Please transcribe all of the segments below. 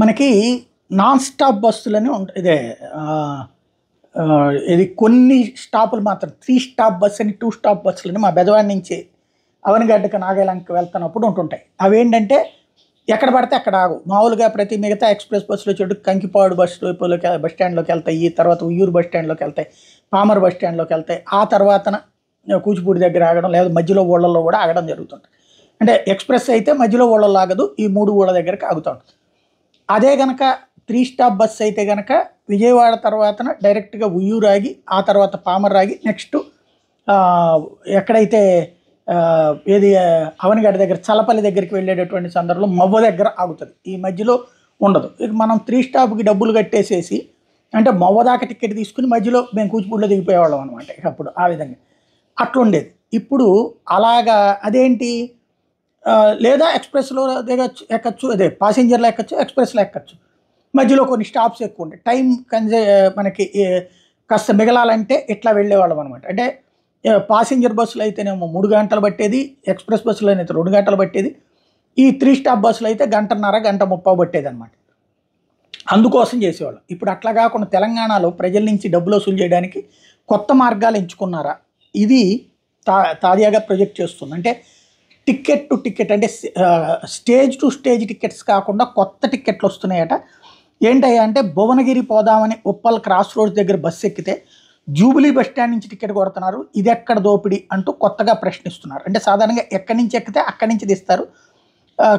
మనకి non stop బస్సులని ఇదే ఇది కొన్ని స్టాపులు మాత్రం త్రీ స్టాప్ బస్సు అని టూ స్టాప్ బస్సులని మా బెదవాడి నుంచి అవనిగడ్డకి నాగేలాంకి వెళ్తున్నప్పుడు ఉంటుంటాయి అవి ఏంటంటే ఎక్కడ పడితే అక్కడ ఆగు మామూలుగా ప్రతి మిగతా ఎక్స్ప్రెస్ బస్సులు చెడు కంకిపాడు బస్సులు ఇప్పుడు బస్ స్టాండ్లోకి వెళ్తాయి ఈ తర్వాత ఉయ్యూరు బస్ స్టాండ్లోకి వెళ్తాయి పామర్ బస్ స్టాండ్లోకి వెళ్తాయి ఆ తర్వాతన కూచిపూడి దగ్గర ఆగడం లేదా మధ్యలో ఊళ్ళల్లో కూడా ఆగడం జరుగుతుంటుంది అంటే ఎక్స్ప్రెస్ అయితే మధ్యలో ఊళ్ళలో ఆగదు ఈ మూడు ఊళ్ళ దగ్గరికి ఆగుతూ ఉంటుంది అదే గనక త్రీ స్టాప్ బస్ అయితే గనక విజయవాడ తర్వాత డైరెక్ట్గా ఉయ్యూరు ఆగి ఆ తర్వాత పామర్ ఆగి నెక్స్ట్ ఎక్కడైతే ఏది అవనిగడ్డ దగ్గర చలపల్లి దగ్గరికి వెళ్ళేటటువంటి సందర్భంలో మవ్వ దగ్గర ఆగుతుంది ఈ మధ్యలో ఉండదు ఇక మనం త్రీ స్టాప్కి డబ్బులు కట్టేసేసి అంటే మవ్వ దాకా టికెట్ తీసుకుని మధ్యలో మేము కూచిపూడిలో దిగిపోయేవాళ్ళం అనమాట అప్పుడు ఆ విధంగా అట్లుండేది ఇప్పుడు అలాగా అదేంటి లేదా ఎక్స్ప్రెస్లో దిగచ్చు ఎక్కచ్చు అదే ప్యాసింజర్లో ఎక్కచ్చు ఎక్స్ప్రెస్లో ఎక్కచ్చు మధ్యలో కొన్ని స్టాప్స్ ఎక్కువ ఉంటాయి టైం కన్జే మనకి కాస్త మిగలాలంటే ఇట్లా వెళ్ళేవాళ్ళం అనమాట అంటే పాసింజర్ బస్సులు అయితేనేమో మూడు గంటలు పట్టేది ఎక్స్ప్రెస్ బస్సులు అయితే రెండు గంటలు పట్టేది ఈ త్రీ స్టాప్ బస్సులు అయితే గంటన్నర గంట ముప్పై పట్టేది అనమాట అందుకోసం చేసేవాళ్ళం ఇప్పుడు అట్లా కాకుండా తెలంగాణలో ప్రజల నుంచి డబ్బులు వసూలు చేయడానికి కొత్త మార్గాలు ఎంచుకున్నారా ఇది తా తాజాగా ప్రొజెక్ట్ చేస్తుంది అంటే టికెట్ టు టికెట్ అంటే స్టేజ్ టు స్టేజ్ టికెట్స్ కాకుండా కొత్త టికెట్లు వస్తున్నాయట ఏంటయ్యా అంటే భువనగిరి పోదామని ఉప్పల్ క్రాస్ రోడ్స్ దగ్గర బస్సు ఎక్కితే జూబిలీ బస్ స్టాండ్ నుంచి టికెట్ కొడుతున్నారు ఇది ఎక్కడ దోపిడీ అంటూ కొత్తగా ప్రశ్నిస్తున్నారు అంటే సాధారణంగా ఎక్కడి నుంచి ఎక్కితే అక్కడి నుంచి తీస్తారు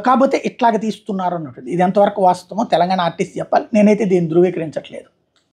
కాకపోతే ఇట్లాగ తీస్తున్నారు అన్నట్టు ఇది ఎంతవరకు వాస్తవమో తెలంగాణ ఆర్టీసీ చెప్పాలి నేనైతే దీన్ని ధృవీకరించట్లేదు